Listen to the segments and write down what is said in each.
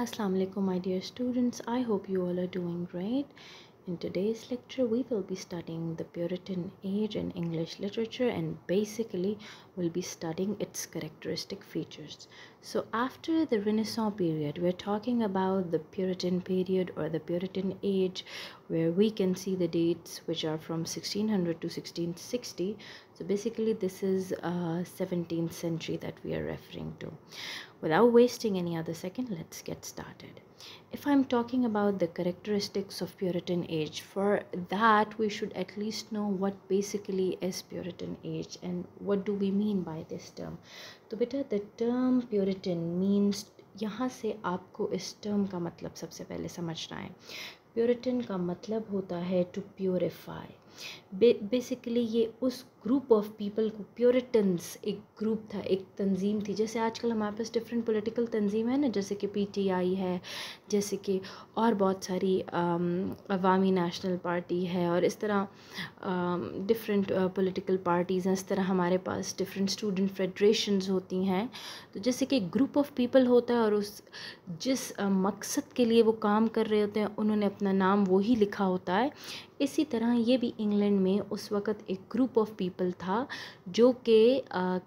Assalamu alaikum my dear students I hope you all are doing great in today's lecture we will be studying the Puritan age in English literature and basically will be studying its characteristic features. So, after the Renaissance period, we're talking about the Puritan period or the Puritan age, where we can see the dates which are from 1600 to 1660. So, basically, this is uh, 17th century that we are referring to. Without wasting any other second, let's get started. If I'm talking about the characteristics of Puritan age, for that we should at least know what basically is Puritan age and what do we mean mean by this term? तो बेटा the term Puritan means यहाँ से आपको इस term का मतलब सबसे पहले समझना है प्योरिटन का मतलब होता है टू प्योरीफाई बेसिकली ये उस ग्रुप ऑफ पीपल को प्योरिटन्स एक ग्रुप था एक तंजीम थी जैसे आजकल हमारे पास डिफरेंट पॉलिटिकल तंजीम है ना जैसे कि पीटीआई है जैसे कि और बहुत सारी um, अवामी नेशनल पार्टी है और इस तरह डिफरेंट पॉलिटिकल पार्टीज़ हैं इस तरह हमारे पास डिफरेंट स्टूडेंट फेडरेशंस होती हैं तो जैसे कि ग्रुप ऑफ पीपल होता है और उस जिस uh, मकसद के लिए वो काम कर रहे होते हैं उन्होंने अपना नाम वही लिखा होता है इसी तरह ये भी इंग्लैंड में उस वक़्त एक ग्रुप ऑफ पीपल पीपल था जो कि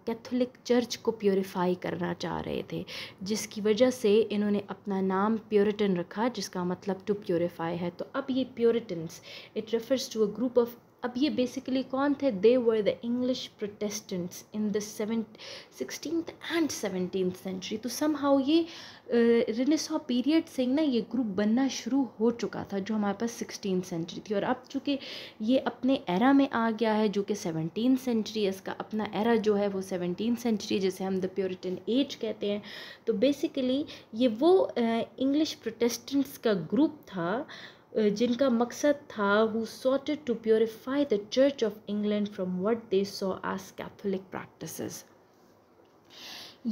कैथोलिक चर्च को प्योरीफाई करना चाह रहे थे जिसकी वजह से इन्होंने अपना नाम प्योरिटन रखा जिसका मतलब टू प्योरीफाई है तो अब ये Puritans it refers to a group of अब ये बेसिकली कौन थे they were the English Protestants in the seven sixteen and seventeen century तो सम हाउ ये रिनेसॉ पीरियड से ना ये ग्रुप बनना शुरू हो चुका था जो हमारे पास सिक्सटीन सेंचुरी थी और अब चूँकि ये अपने एरा में आ गया है जो कि सेवनटीन सेंचुरी इसका अपना एरा जो है वो सेवनटीन सेंचुरी जिसे हम द प्योरिटन एज कहते हैं तो बेसिकली ये वो इंग्लिश प्रोटेस्टेंट्स का ग्रुप था जिनका मकसद था who sought to purify the church of England from what they saw as Catholic practice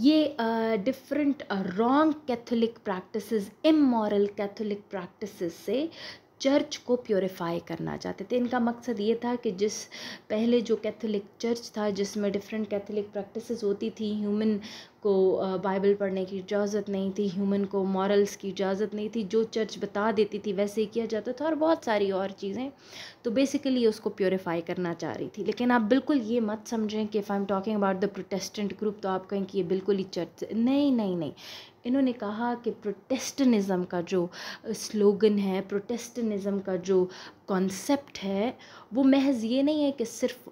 ये different wrong Catholic practice immoral Catholic practice से चर्च को प्योरीफाई करना चाहते थे इनका मकसद ये था कि जिस पहले जो कैथोलिक चर्च था जिसमें डिफरेंट कैथोलिक प्रैक्टिस होती थी ह्यूमन को बाइबल पढ़ने की इजाज़त नहीं थी ह्यूमन को मॉरल्स की इजाज़त नहीं थी जो चर्च बता देती थी वैसे ही किया जाता था और बहुत सारी और चीज़ें तो बेसिकली उसको प्योरीफाई करना चाह रही थी लेकिन आप बिल्कुल ये मत समझें कि I am talking about the Protestant group तो आप कहें कि ये बिल्कुल ही चर्च नहीं नहीं नहीं इन्होंने कहा कि प्रोटेस्टनिज़म का जो स्लोगन है प्रोटेस्टनिज़म का जो कॉन्सेप्ट है वो महज ये नहीं है कि सिर्फ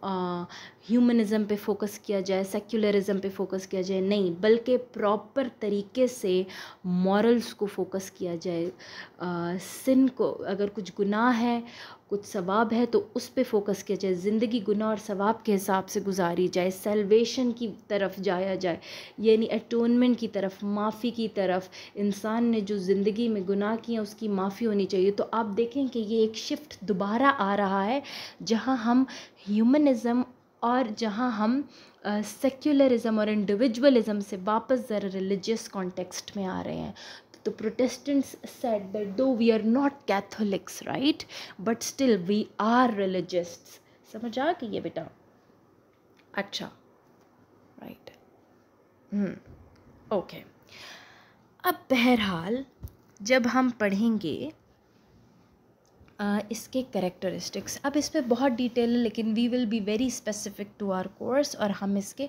ह्यूमनिज़म पे फोकस किया जाए सेक्युलरिज़म पे फोकस किया जाए नहीं बल्कि प्रॉपर तरीके से मॉरल्स को फोकस किया जाए सिन को अगर कुछ गुनाह है कुछ सवाब है तो उस पर फोकस किया जाए ज़िंदगी गुना और सवाब के हिसाब से गुजारी जाए सेलवेशन की तरफ जाया जाए यानी अटोनमेंट की तरफ माफ़ी की तरफ इंसान ने जो ज़िंदगी में गुनाह किए उसकी माफ़ी होनी चाहिए तो आप देखें कि ये एक शिफ्ट दोबारा आ रहा है जहाँ हम ह्यूमनिज़म और जहाँ हम सेक्युलरिज़म और इंडिविजुअलिज्म से वापस ज़रा रिलीजियस कॉन्टेक्स्ट में आ रहे हैं तो Protestants said that though we are not Catholics right but still we are religious समझ आ गई ये बेटा अच्छा राइट ओके hmm. अब बहरहाल जब हम पढ़ेंगे इसके करेक्टरिस्टिक्स अब इस पर बहुत डिटेल है लेकिन we will be very specific to our course और हम इसके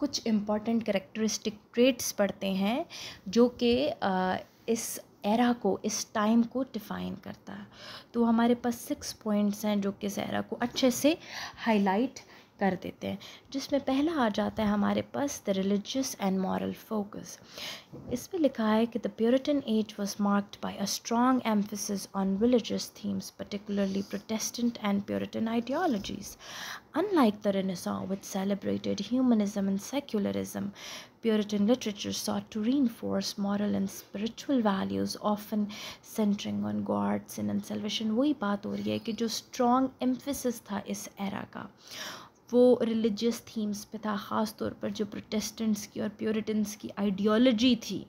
कुछ इम्पॉर्टेंट करेक्टरिस्टिक ट्रेट्स पढ़ते हैं जो कि इस एरा को इस टाइम को डिफ़ाइन करता है तो हमारे पास सिक्स पॉइंट्स हैं जो कि इस एरा को अच्छे से हाईलाइट कर देते हैं जिसमें पहला आ जाता है हमारे पास the religious and moral focus इसमें लिखा है कि the Puritan age was marked by a strong emphasis on religious themes particularly Protestant and Puritan ideologies. Unlike the Renaissance, which celebrated humanism and secularism, Puritan literature sought to reinforce moral and spiritual values, often centering on God, sin and salvation. वही बात हो रही है कि जो strong emphasis था इस era का वो रिलीजियस थीम्स पे था ख़ास तौर पर जो प्रोटेस्टेंट्स की और प्योरिटन्स की आइडियोलॉजी थी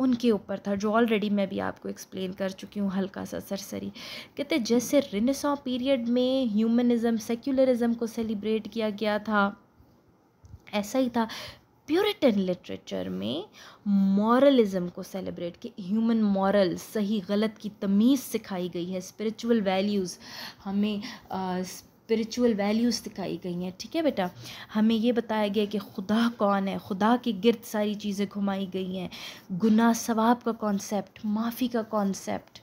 उनके ऊपर था जो ऑलरेडी मैं भी आपको एक्सप्लेन कर चुकी हूँ हल्का सा सरसरी कहते जैसे रिनेसा पीरियड में ह्यूमनिज़म सेक्युलरिज्म को सेलिब्रेट किया गया था ऐसा ही था प्योरिटन लिटरेचर में मॉरलिज़म को सेलिब्रेट कि ह्यूमन मॉरल सही गलत की तमीज़ सिखाई गई है स्पिरिचुअल वैल्यूज़ हमें स्पिरिचुअल वैल्यूज़ दिखाई गई हैं ठीक है बेटा हमें ये बताया गया कि खुदा कौन है खुदा के गिरद सारी चीज़ें घुमाई गई हैं गुनाह सवाब का कॉन्सेप्ट माफ़ी का कॉन्सेप्ट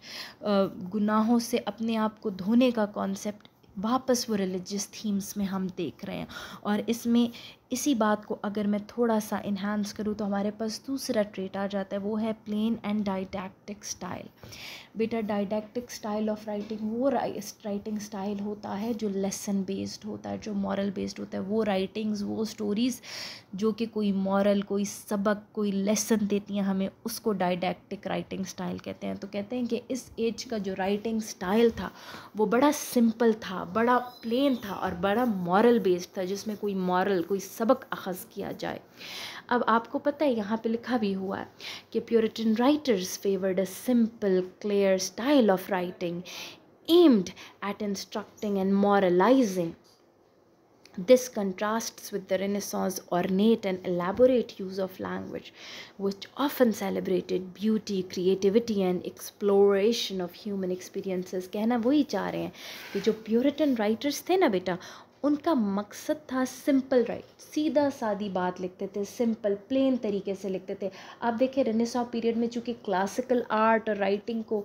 गुनाहों से अपने आप को धोने का कॉन्सेप्ट वापस वो रिलीजियस थीम्स में हम देख रहे हैं और इसमें इसी बात को अगर मैं थोड़ा सा इन्हांस करूँ तो हमारे पास दूसरा ट्रेट आ जाता है वो है प्लेन एंड डाइडेक्टिक स्टाइल बेटा डाइडेक्टिक स्टाइल ऑफ राइटिंग वो राइटिंग स्टाइल होता है जो लेसन बेस्ड होता है जो मॉरल बेस्ड होता है वो राइटिंग्स वो स्टोरीज़ जो कि कोई मॉरल कोई सबक कोई लेसन देती हैं हमें उसको डाइडेक्टिक राइटिंग स्टाइल कहते हैं तो कहते हैं कि इस एज का जो राइटिंग स्टाइल था वो बड़ा सिंपल था बड़ा प्लेन था और बड़ा मॉरल बेस्ड था जिसमें कोई मॉरल कोई सबक अखज किया जाए अब आपको पता है यहाँ पे लिखा भी हुआ है कि Puritan writers favoured a simple clear style of writing aimed at instructing and moralising this contrast with the Renaissance ornate and elaborate use of language which often celebrated beauty creativity and exploration of human experiences कहना वही चाह रहे हैं कि जो puritan writers थे ना बेटा उनका मकसद था सिंपल राइट सीधा सादी बात लिखते थे सिंपल प्लेन तरीके से लिखते थे आप देखें रेनेसा पीरियड में चूँकि क्लासिकल आर्ट और राइटिंग को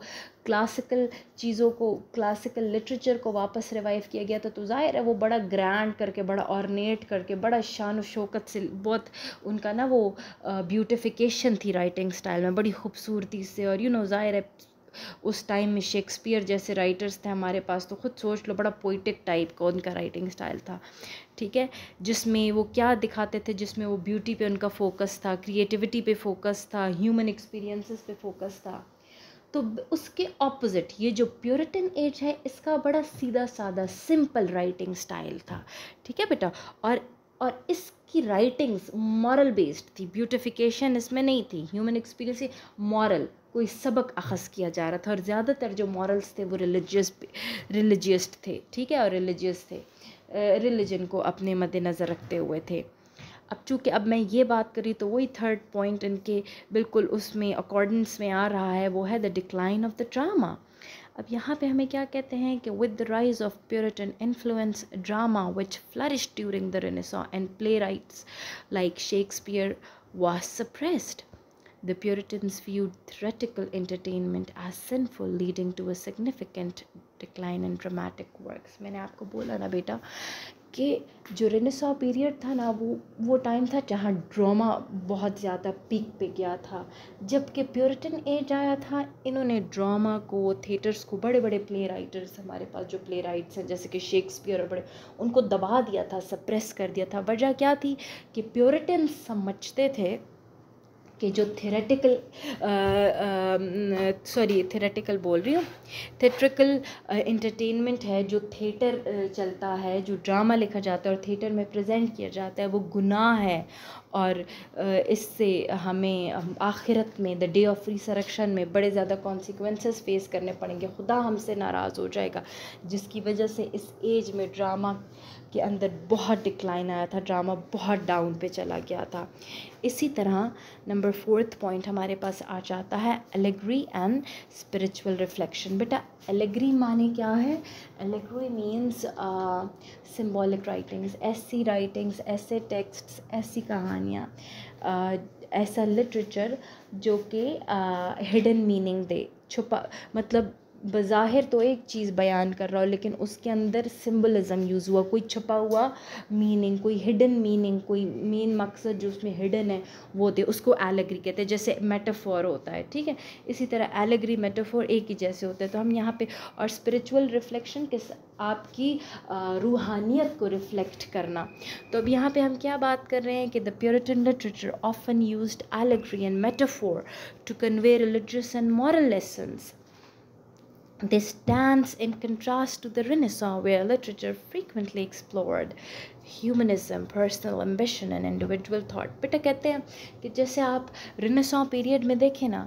क्लासिकल चीज़ों को क्लासिकल लिटरेचर को वापस रिवाइव किया गया था तो ज़ाहिर है वो बड़ा ग्रैंड करके बड़ा ऑर्नेट करके बड़ा शान शौकत से बहुत उनका ना वो ब्यूटिफिकेशन थी राइटिंग स्टाइल में बड़ी खूबसूरती से और यू नो ज़ाहिर है उस टाइम में शेक्सपियर जैसे राइटर्स थे हमारे पास तो ख़ुद सोच लो बड़ा पोइटिक टाइप का उनका राइटिंग स्टाइल था ठीक है जिसमें वो क्या दिखाते थे जिसमें वो ब्यूटी पे उनका फोकस था क्रिएटिविटी पे फोकस था ह्यूमन एक्सपीरियंसेस पे फोकस था तो उसके ऑपोजिट ये जो प्योरिटन एज है इसका बड़ा सीधा साधा सिंपल राइटिंग स्टाइल था ठीक है बेटा और और इसकी राइटिंग्स मॉरल बेस्ड थी ब्यूटिफिकेशन इसमें नहीं थी ह्यूमन एक्सपीरियंस मॉरल कोई सबक अखज़ किया जा रहा था और ज़्यादातर जो मॉरल्स थे वो रिलीजियस रिलीजियस थे ठीक है और रिलीजियस थे रिलीजन को अपने मद्देनज़र रखते हुए थे अब चूँकि अब मैं ये बात करी तो वही थर्ड पॉइंट इनके बिल्कुल उसमें अकॉर्डेंस में आ रहा है वो है the decline of the drama अब यहाँ पे हमें क्या कहते हैं कि with the rise of Puritan influence drama which flourish during the Renaissance and playwrights like Shakespeare was suppressed The Puritans viewed theatrical entertainment as sinful, leading to a significant decline in dramatic works. मैंने आपको बोला ना बेटा कि जो Renaissance period था ना वो वो टाइम था जहाँ ड्रामा बहुत ज़्यादा पीक पे गया था जबकि प्योरिटन एज आया था इन्होंने ड्रामा को थिएटर्स को बड़े बड़े प्ले राइटर्स हमारे पास जो प्ले राइट्स हैं जैसे कि शेक्सपियर और बड़े उनको दबा दिया था सप्रेस कर दिया था वजह क्या थी कि प्योरिटन समझते थे के जो थेरेटिकल सॉरी थेरेटिकल बोल रही हूँ थेट्रिकल इंटरटेनमेंट uh, है जो थिएटर uh, चलता है जो ड्रामा लिखा जाता है और थिएटर में प्रेजेंट किया जाता है वो गुनाह है और इससे हमें आखिरत में द डे ऑफ़ रिसरक्शन में बड़े ज़्यादा कॉन्सिक्वेंसेस फेस करने पड़ेंगे खुदा हमसे नाराज़ हो जाएगा जिसकी वजह से इस एज में ड्रामा के अंदर बहुत डिक्लाइन आया था ड्रामा बहुत डाउन पे चला गया था इसी तरह नंबर फोर्थ पॉइंट हमारे पास आ जाता है एलेग्री एंड स्पिरिचुअल रिफ्लेक्शन बेटा एलेग्री माने क्या है एलेग्री मीन्स सिम्बॉलिक राइटिंग्स ऐसी राइटिंग्स ऐसे टेक्स्ट्स ऐसी कहानी कहानियाँ ऐसा लिटरेचर जो कि हिडन मीनिंग दे छुपा मतलब बज़ाहिर तो एक चीज़ बयान कर रहा हो लेकिन उसके अंदर सिम्बलिज़म यूज़ हुआ कोई छुपा हुआ मीनिंग कोई हिडन मीनिंग कोई मेन मकसद जो उसमें हिडन है वो थे उसको एलेग्री कहते हैं जैसे मेटाफोर होता है ठीक है इसी तरह एलेग्री मेटाफोर एक ही जैसे होते हैं तो हम यहाँ पे और स्पिरिचुअल रिफ्लेक्शन किस आपकी रूहानियत को रिफ्लेक्ट करना तो अब यहाँ पे हम क्या बात कर रहे हैं कि the Puritan literature often use allegory and metaphor to convey religious and moral lessons This stands in contrast to the Renaissance, where literature frequently explored humanism personal ambition and individual thought बेटा कहते हैं कि जैसे आप रिनेसों period में देखें ना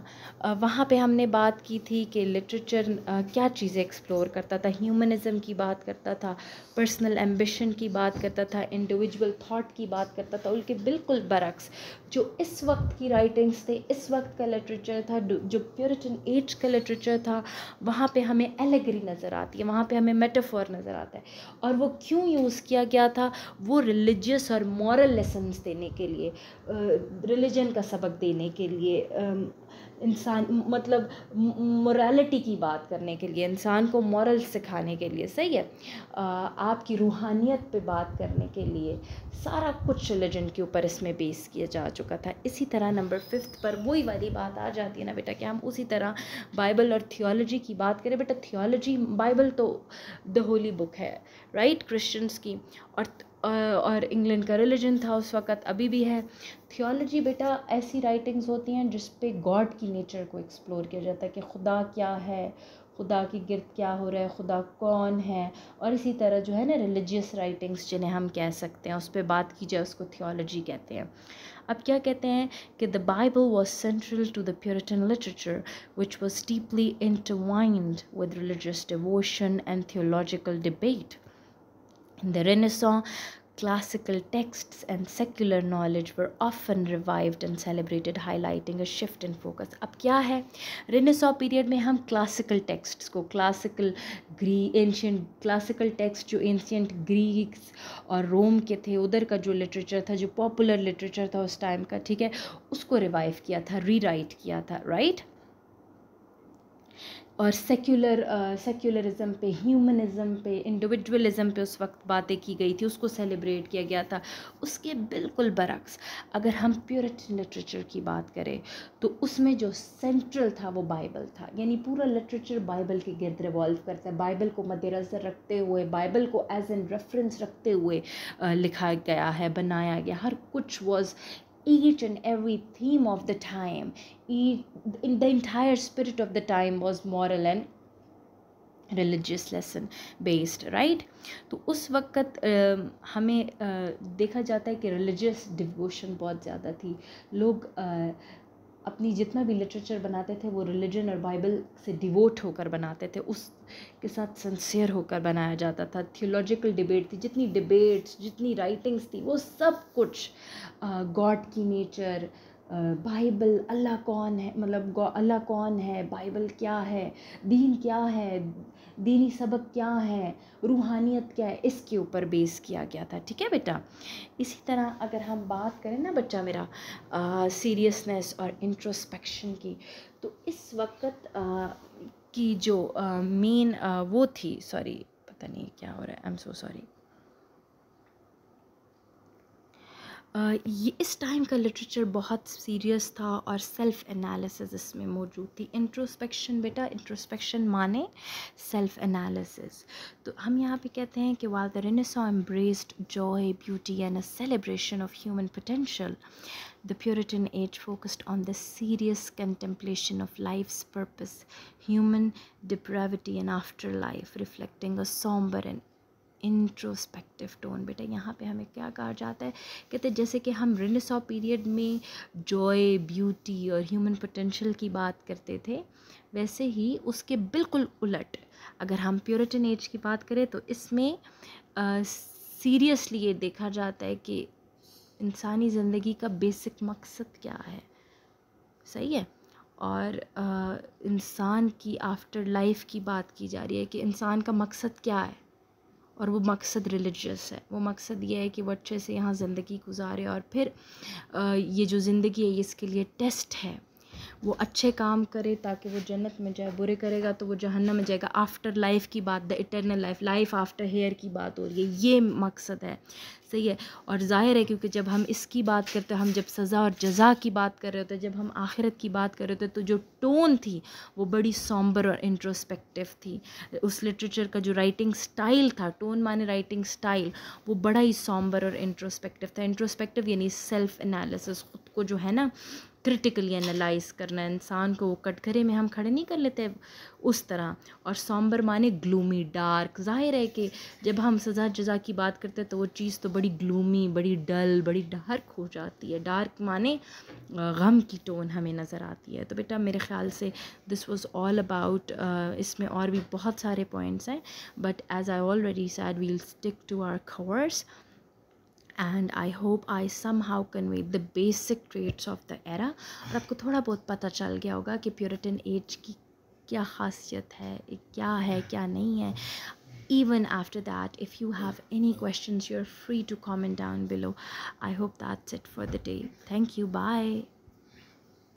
वहाँ पे हमने बात की थी कि लिटरेचर क्या चीज़ें एक्सप्लोर करता था ह्यूमनिज़म की बात करता था पर्सनल एम्बिशन की बात करता था इंडिविजुअल थाट की बात करता था उनके बिल्कुल बरक्स जो इस वक्त की राइटिंग्स थे इस वक्त का लिटरेचर था जो प्योरिटन एज का लिटरेचर था वहाँ पर हमें एलेगरी नज़र आती है वहाँ पर हमें मेटाफोर नज़र आता है और वो क्यों यूज़ किया गया था वो रिलीजियस और मॉरल लेसन देने के लिए रिलीजन का सबक देने के लिए इंसान मतलब मोरालिटी की बात करने के लिए इंसान को मॉरल सिखाने के लिए सही है आपकी रूहानियत पे बात करने के लिए सारा कुछ रिलीजन के ऊपर इसमें बेस किया जा चुका था इसी तरह नंबर फिफ्थ पर वही वाली बात आ जाती है ना बेटा कि हम उसी तरह बाइबल और थियोलॉजी की बात करें बेटा थियोलॉजी बाइबल तो द होली बुक है राइट क्रिश्चियंस की और और इंग्लैंड का रिलीजन था उस वक़्त अभी भी है थियोलॉजी बेटा ऐसी राइटिंग्स होती हैं जिस पे गॉड की नेचर को एक्सप्लोर किया जाता है कि खुदा क्या है खुदा के गिरद क्या हो रहा है खुदा कौन है और इसी तरह जो है ना रिलीजियस राइटिंग्स जिन्हें हम कह सकते हैं उस पर बात की जाए उसको थियोलॉजी कहते हैं अब क्या कहते हैं कि the Bible was central to the Puritan literature which was deeply intertwined with religious devotion and theological debate In the Renaissance, classical texts and secular knowledge were often revived and celebrated highlighting a shift in focus अब क्या है Renaissance period में हम classical texts को classical ग्री ancient classical text जो ancient Greeks और Rome के थे उधर का जो लिटरेचर था जो पॉपुलर लिटरेचर था उस टाइम का ठीक है उसको रिवाइव किया था रीराइट किया था राइट right? और सेक्युलर सेक्युलरिज्म uh, पे ह्यूमनिज़म पे इंडिविजुअलिज़म पे उस वक्त बातें की गई थी उसको सेलिब्रेट किया गया था उसके बिल्कुल बरक्स अगर हम प्योरिटी लिटरेचर की बात करें तो उसमें जो सेंट्रल था वो बाइबल था यानी पूरा लिटरेचर बाइबल के गिरद रिवॉल्व करता है बाइबल को मद्देनज़र रखते हुए बाइबल को एज एन रेफरेंस रखते हुए uh, लिखा गया है बनाया गया हर कुछ was each and every theme of the time each, in the entire spirit of the time was moral and religious lesson based right तो उस वक्त आ, हमें आ, देखा जाता है कि रिलीजियस डिवोशन बहुत ज़्यादा थी लोग आ, अपनी जितना भी लिटरेचर बनाते थे वो रिलीजन और बाइबल से डिवोट होकर बनाते थे उस के साथ सेंसियर होकर बनाया जाता था थियोलॉजिकल डिबेट थी जितनी डिबेट्स जितनी राइटिंग्स थी वो सब कुछ गॉड की नेचर बाइबल अल्लाह कौन है मतलब अल्लाह कौन है बाइबल क्या है दीन क्या है दीनी सबक क्या है रूहानियत क्या है इसके ऊपर बेस किया गया था ठीक है बेटा इसी तरह अगर हम बात करें ना बच्चा मेरा सीरियसनेस और इंट्रोस्पेक्शन की तो इस वक्त आ, की जो मेन वो थी सॉरी पता नहीं क्या हो रहा है आई एम सो सॉरी ये इस टाइम का लिटरेचर बहुत सीरियस था और सेल्फ़ एनालिसिस इसमें मौजूद थी इंट्रोस्पेक्शन बेटा इंट्रोस्पेक्शन माने सेल्फ़ एनालिसिस तो हम यहाँ पे कहते हैं कि while the Renaissance embraced joy beauty and a celebration of human potential The age age on the serious serious of life purpose human depravity depravity, afterlife reflecting a sombre and introspective tone बेटा यहाँ पे हमें क्या कहा जाता है कहते हैं जैसे कि हम रिनेसॉ पीरियड में जॉय ब्यूटी और ह्यूमन पोटेंशियल की बात करते थे वैसे ही उसके बिल्कुल उलट अगर हम प्योरिटन एज की बात करें तो इसमें सीरियसली ये देखा जाता है कि इंसानी ज़िंदगी का बेसिक मकसद क्या है सही है और इंसान की आफ्टर लाइफ की बात की जा रही है कि इंसान का मकसद क्या है और वो मकसद रिलीजियस है वो मकसद ये है कि वो अच्छे से यहाँ ज़िंदगी गुजारे और फिर ये जो ज़िंदगी है इसके लिए टेस्ट है वो अच्छे काम करे ताकि वो जन्नत में जाए बुरे करेगा तो वो जहन्नम में जाएगा आफ्टर लाइफ की बात the eternal life life after here की बात हो रही है ये मकसद है सही है और ज़ाहिर है क्योंकि जब हम इसकी बात करते हैं हम जब सज़ा और जजा की बात कर रहे होते हैं जब हम आखिरत की बात कर रहे होते हैं तो जो टोन थी वो बड़ी सॉम्बर और इंट्रोस्पेक्टिव थी उस लिटरेचर का जो राइटिंग स्टाइल था टोन माने राइटिंग स्टाइल वो बड़ा ही सॉम्बर और इंट्रोस्पेक्टिव था इंट्रोस्पेक्टिव यानी सेल्फ एनालिसिस खुद को जो है ना क्रिटिकली एनालाइज करना इंसान को कटघरे में हम खड़े नहीं कर लेते उस तरह और सॉम्बर माने ग्लूमी डार्क जाहिर है कि जब हम सज़ा जजा की बात करते हैं तो वो चीज़ तो बड़ी ग्लूमी बड़ी डल बड़ी डार्क हो जाती है डार्क माने गम की टोन हमें नज़र आती है तो बेटा मेरे ख्याल से दिस वॉज़ ऑल अबाउट इसमें और भी बहुत सारे पॉइंट्स हैं but as I already said we'll stick to our खवर्स and I hope I somehow convey the basic traits of the era और आपको थोड़ा बहुत पता चल गया होगा कि प्योरिटन एज की क्या खासियत है क्या है क्या नहीं है even after that if you have any questions you're free to comment down below i hope that's it for the day thank you bye